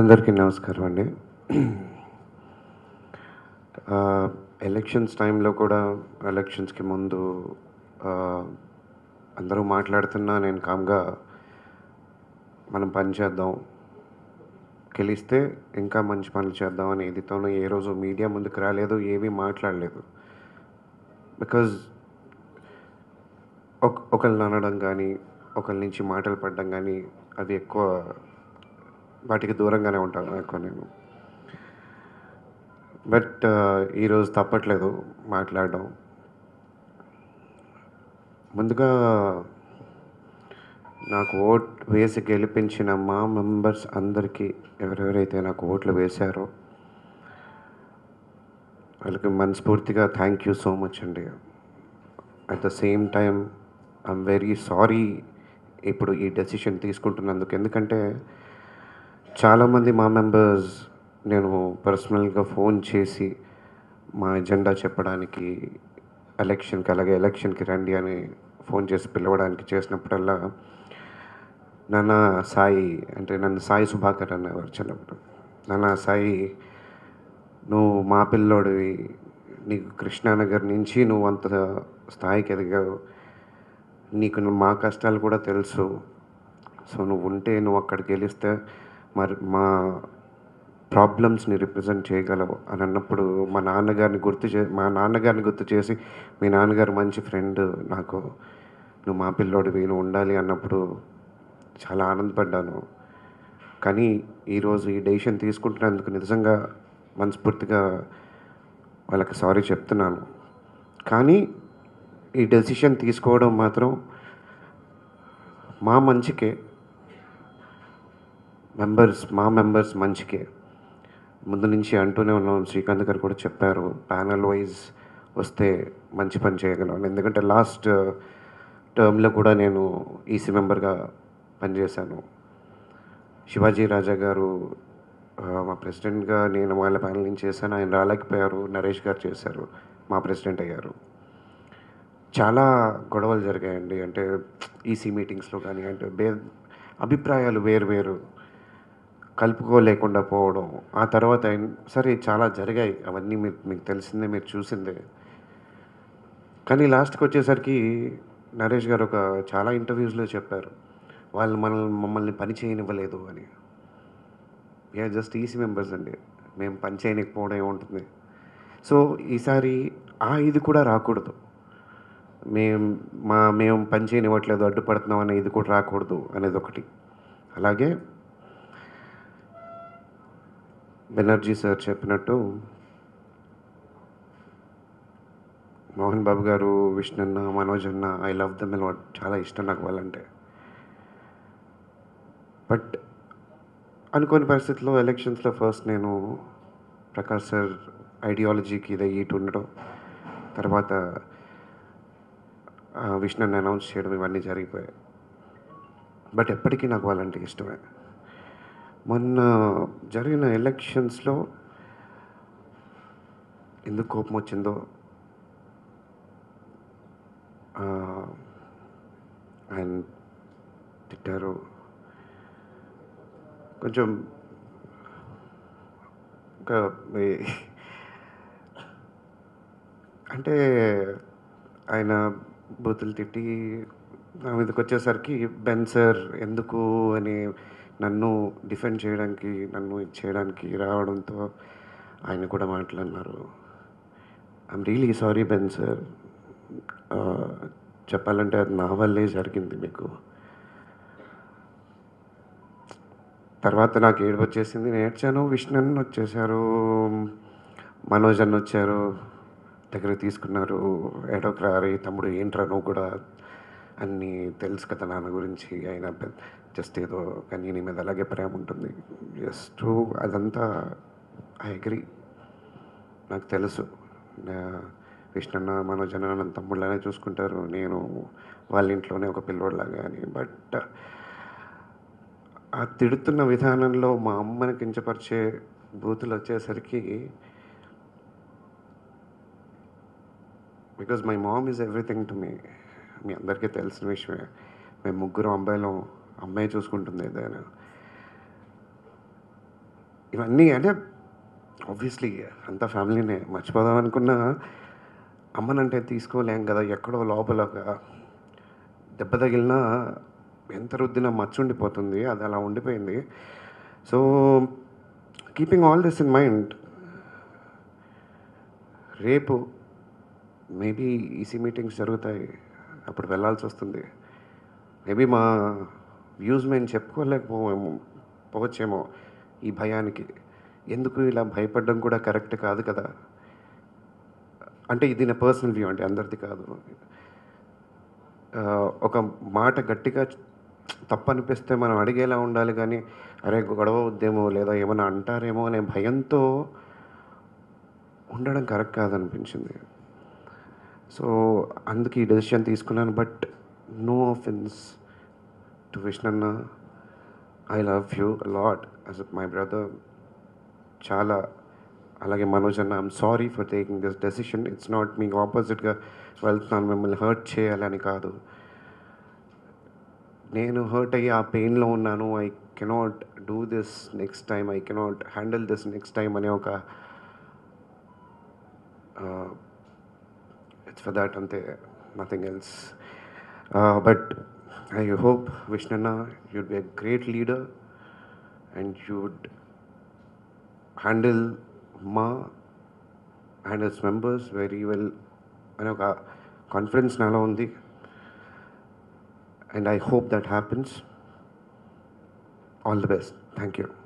అందరికీ నమస్కారం అండి ఎలక్షన్స్ టైంలో కూడా ఎలక్షన్స్కి ముందు అందరూ మాట్లాడుతున్నా నేను కామ్గా మనం పని చేద్దాం గెలిస్తే ఇంకా మంచి పనులు చేద్దాం అని ఇదితోనూ ఏ రోజు మీడియా ముందుకు రాలేదు ఏమీ మాట్లాడలేదు బికాజ్ ఒకళ్ళు అనడం కానీ ఒకళ్ళ నుంచి మాటలు పడడం కానీ అవి ఎక్కువ వాటికి దూరంగానే ఉంటాను ఎక్కువ నేను బట్ ఈరోజు తప్పట్లేదు మాట్లాడడం ముందుగా నాకు ఓట్ వేసి గెలిపించిన మా మెంబర్స్ అందరికీ ఎవరెవరైతే నాకు ఓట్లు వేశారో వాళ్ళకి మనస్ఫూర్తిగా థ్యాంక్ యూ సో మచ్ అండి at the same time I'm very sorry ఇప్పుడు ఈ డెసిషన్ తీసుకుంటున్నందుకు ఎందుకంటే చాలామంది మా మెంబర్స్ నేను పర్సనల్గా ఫోన్ చేసి మా ఎజెండా చెప్పడానికి ఎలక్షన్కి అలాగే ఎలక్షన్కి రండి అని ఫోన్ చేసి పిలవడానికి చేసినప్పుడల్లా నాన్న సాయి అంటే నన్ను సాయి సుభాకర్ అనేవారు చిన్నప్పుడు నాన్న సాయి నువ్వు మా పిల్లోడివి నీకు కృష్ణానగర్ నుంచి నువ్వు అంత స్థాయికి ఎదిగావు నీకు మా కష్టాలు కూడా తెలుసు సో నువ్వు ఉంటే నువ్వు అక్కడికి గెలిస్తే మరి మా ప్రాబ్లమ్స్ని రిప్రజెంట్ చేయగలవు అని అన్నప్పుడు మా నాన్నగారిని గుర్తు చే మా నాన్నగారిని గుర్తు చేసి మీ నాన్నగారు మంచి ఫ్రెండ్ నాకు నువ్వు మా పిల్లోడు నువ్వు ఉండాలి అన్నప్పుడు చాలా ఆనందపడ్డాను కానీ ఈరోజు ఈ డెసిషన్ తీసుకుంటున్నందుకు నిజంగా మనస్ఫూర్తిగా వాళ్ళకి సారీ చెప్తున్నాను కానీ ఈ డెసిషన్ తీసుకోవడం మాత్రం మా మంచికే మెంబర్స్ మా మెంబర్స్ మంచికే ముందు నుంచి అంటూనే ఉన్నాం శ్రీకాంత్ గారు కూడా చెప్పారు ప్యానల్ వైజ్ వస్తే మంచి పని చేయగలను ఎందుకంటే లాస్ట్ టర్మ్లో uh, కూడా నేను ఈసీ e మెంబర్గా పనిచేశాను శివాజీ రాజా గారు uh, మా ప్రెసిడెంట్గా నేను వాళ్ళ ప్యానల్ నుంచి చేశాను ఆయన రాలేకపోయారు నరేష్ గారు చేశారు మా ప్రెసిడెంట్ అయ్యారు చాలా గొడవలు జరిగాయండి అంటే ఈసీ e మీటింగ్స్లో కానీ అంటే అభిప్రాయాలు వేరు వేరు కలుపుకోలేకుండా పోవడం ఆ తర్వాత సరే చాలా జరిగాయి అవన్నీ మీరు మీకు తెలిసిందే మీరు చూసిందే కానీ లాస్ట్కి వచ్చేసరికి నరేష్ గారు ఒక చాలా ఇంటర్వ్యూస్లో చెప్పారు వాళ్ళు మనల్ని మమ్మల్ని పని చేయనివ్వలేదు అని వీఆర్ జస్ట్ ఈసీ మెంబర్స్ అండి మేము పని చేయనికపోవడం ఏముంటుంది సో ఈసారి ఆ ఇది కూడా రాకూడదు మేము మా మేము పని చేయనివ్వట్లేదు అడ్డుపడుతున్నాం అనే ఇది కూడా రాకూడదు అనేది ఒకటి అలాగే బెనర్జీ సార్ చెప్పినట్టు మోహన్ బాబు గారు విష్ణు అన్న మనోజ్ అన్న ఐ లవ్ ద మెలవాడ్ చాలా ఇష్టం నాకు వాళ్ళంటే బట్ అనుకోని పరిస్థితుల్లో ఎలక్షన్స్లో ఫస్ట్ నేను ప్రకాష్ సార్ ఐడియాలజీకి ఇటు ఉండడం తర్వాత విష్ణుని అనౌన్స్ చేయడం ఇవన్నీ జరిగిపోయాయి బట్ ఎప్పటికీ నాకు వాళ్ళంటే ఇష్టమే మొన్న జరిగిన ఎలక్షన్స్లో ఎందుకు కోపం వచ్చిందో ఆయన తిట్టారు కొంచెం ఇంకా అంటే ఆయన బూతులు తిట్టి నా మీదకి వచ్చేసరికి బెన్ సార్ ఎందుకు అని నన్ను డిఫెండ్ చేయడానికి నన్ను చేయడానికి రావడంతో ఆయన కూడా మాట్లాడినారు ఐమ్ రియలీ సారీ బెన్ సార్ చెప్పాలంటే అది నా వల్లే జరిగింది మీకు తర్వాత నాకు ఏడు వచ్చేసింది నేర్చాను విష్ణన్ విష్ణు వచ్చేసారు మనోజ్ అన్న వచ్చారు దగ్గర తీసుకున్నారు ఏడోకి తమ్ముడు ఏంట్రా నువ్వు కూడా అన్నీ తెలుసు కదా నాన్న గురించి ఆయన జస్ట్ ఏదో కానీ నీ మీద అలాగే ప్రేమ ఉంటుంది జస్ట్ అదంతా ఐ అగ్రి నాకు తెలుసు విష్ణున్న మనోజన్న నన్ను తమ్ముళ్ళనే చూసుకుంటారు నేను వాళ్ళ ఇంట్లోనే ఒక పిల్లోడిలాగా అని బట్ ఆ తిడుతున్న విధానంలో మా అమ్మని కించపరిచే బూతులు వచ్చేసరికి because my mom is everything to me మీ అందరికీ తెలిసిన విషయమే మేము ముగ్గురు అమ్మాయిలం అమ్మాయి చూసుకుంటుంది ఏదైనా ఇవన్నీ అంటే ఆబ్వియస్లీ అంత ఫ్యామిలీనే మర్చిపోదాం అనుకున్నా అమ్మనంటే తీసుకోలేం కదా ఎక్కడో లోపల దెబ్బ తగిలినా ఎంత రుద్దినా మర్చి ఉండిపోతుంది అది అలా ఉండిపోయింది so keeping all this in mind రేపు మేబీ ఈసీ మీటింగ్స్ జరుగుతాయి అప్పుడు వెళ్ళాల్సి వస్తుంది మేబీ మా వ్యూస్ మేము చెప్పుకోలేకపోయేమో పోవచ్చేమో ఈ భయానికి ఎందుకు ఇలా భయపడడం కూడా కరెక్ట్ కాదు కదా అంటే ఇది నా పర్సనల్ వ్యూ అండి అందరిది కాదు ఒక మాట గట్టిగా తప్పనిపిస్తే మనం అడిగేలా ఉండాలి కానీ అరే గొడవ వద్దేమో లేదా ఏమైనా అంటారేమో అనే భయంతో ఉండడం కరెక్ట్ కాదనిపించింది సో అందుకే ఈ డెసిషన్ తీసుకున్నాను బట్ నో ఆఫెన్స్ టు విష్ణన్న I love you lot as my brother చాలా అలాగే మనోజ్ అన్న I'm sorry for taking this decision it's not మీకు ఆపోజిట్గా వెళ్తున్నాను మిమ్మల్ని హర్ట్ చేయాలని కాదు నేను హర్ట్ అయ్యి ఆ పెయిన్లో ఉన్నాను I cannot do this next time I cannot handle this next time అనే ఒక ఇట్స్ ఫర్ దాట్ అంతే nothing else but I hope, Vishnana, you'd be a great leader and you'd handle Ma and its members very well. know conference nala undi. And I hope that happens. All the best. Thank you.